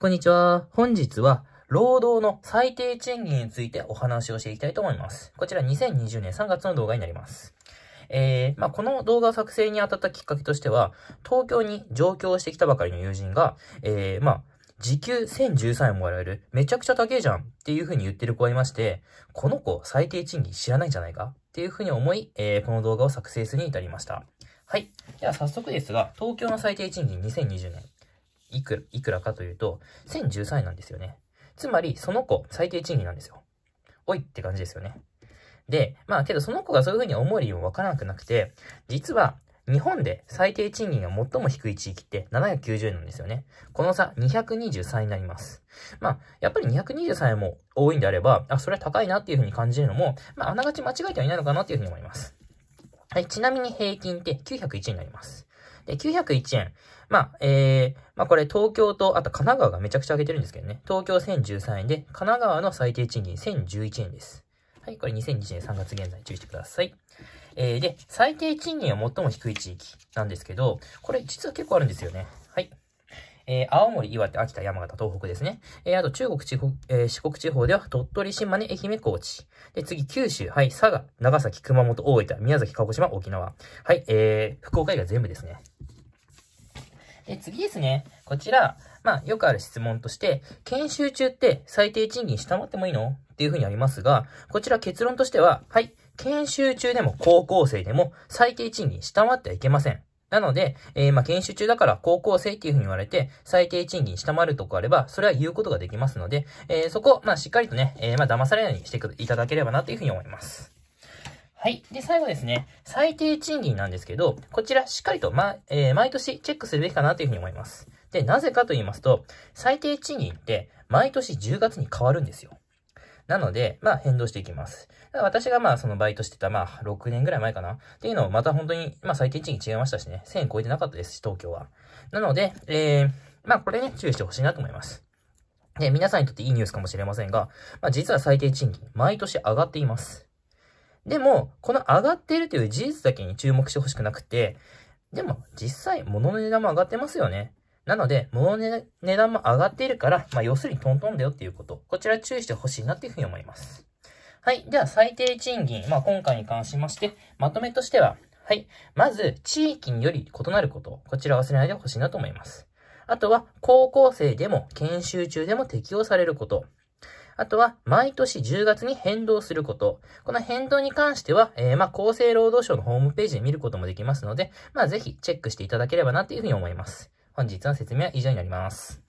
こんにちは。本日は、労働の最低賃金についてお話をしていきたいと思います。こちら2020年3月の動画になります。えー、まあ、この動画作成にあたったきっかけとしては、東京に上京してきたばかりの友人が、えー、まあ、時給1013円もらえる、めちゃくちゃ高えじゃんっていう風に言ってる子がいまして、この子最低賃金知らないんじゃないかっていう風に思い、えー、この動画を作成するに至りました。はい。では早速ですが、東京の最低賃金2020年。いくいくらかというと、1013円なんですよね。つまり、その子、最低賃金なんですよ。おいって感じですよね。で、まあけどその子がそういうふうに思えるようわからなくなくて、実は日本で最低賃金が最も低い地域って790円なんですよね。この差223になります。まあ、やっぱり223円も多いんであれば、あ、それは高いなっていうふうに感じるのも、まあ、あながち間違えてはいないのかなっていうふうに思います。はい、ちなみに平均って901円になります。901円。まあ、えー、まあこれ東京と、あと神奈川がめちゃくちゃ上げてるんですけどね。東京1013円で、神奈川の最低賃金1011円です。はい、これ2 0 2 1年3月現在注意してください。えー、で、最低賃金は最も低い地域なんですけど、これ実は結構あるんですよね。えー、青森、岩手、秋田、山形、東北ですね。えー、あと中国地方、えー、四国地方では鳥取、島根、愛媛、高知。で、次、九州、はい、佐賀、長崎、熊本、大分、宮崎、鹿児島、沖縄。はい、えー、福岡以外全部ですね。で、次ですね。こちら、まあ、よくある質問として、研修中って最低賃金下回ってもいいのっていうふうにありますが、こちら結論としては、はい、研修中でも高校生でも最低賃金下回ってはいけません。なので、えー、まあ、研修中だから高校生っていうふうに言われて、最低賃金下回るとこあれば、それは言うことができますので、えー、そこ、まあ、しっかりとね、えー、まあ、騙されないようにしていただければなというふうに思います。はい。で、最後ですね。最低賃金なんですけど、こちらしっかりと、ま、えー、毎年チェックするべきかなというふうに思います。で、なぜかと言いますと、最低賃金って毎年10月に変わるんですよ。なので、まあ変動していきます。だから私がまあそのバイトしてたまあ6年ぐらい前かなっていうのをまた本当にまあ最低賃金違いましたしね、1000円超えてなかったですし、東京は。なので、えー、まあこれね、注意してほしいなと思います。で、皆さんにとっていいニュースかもしれませんが、まあ実は最低賃金、毎年上がっています。でも、この上がっているという事実だけに注目してほしくなくて、でも実際物の値段も上がってますよね。なので、物の値段も上がっているから、まあ、要するにトントンだよっていうこと。こちら注意してほしいなっていうふうに思います。はい。では、最低賃金。まあ、今回に関しまして、まとめとしては、はい。まず、地域により異なること。こちら忘れないでほしいなと思います。あとは、高校生でも研修中でも適用されること。あとは、毎年10月に変動すること。この変動に関しては、えー、ま厚生労働省のホームページで見ることもできますので、まあ、ぜひチェックしていただければなというふうに思います。本日の説明は以上になります。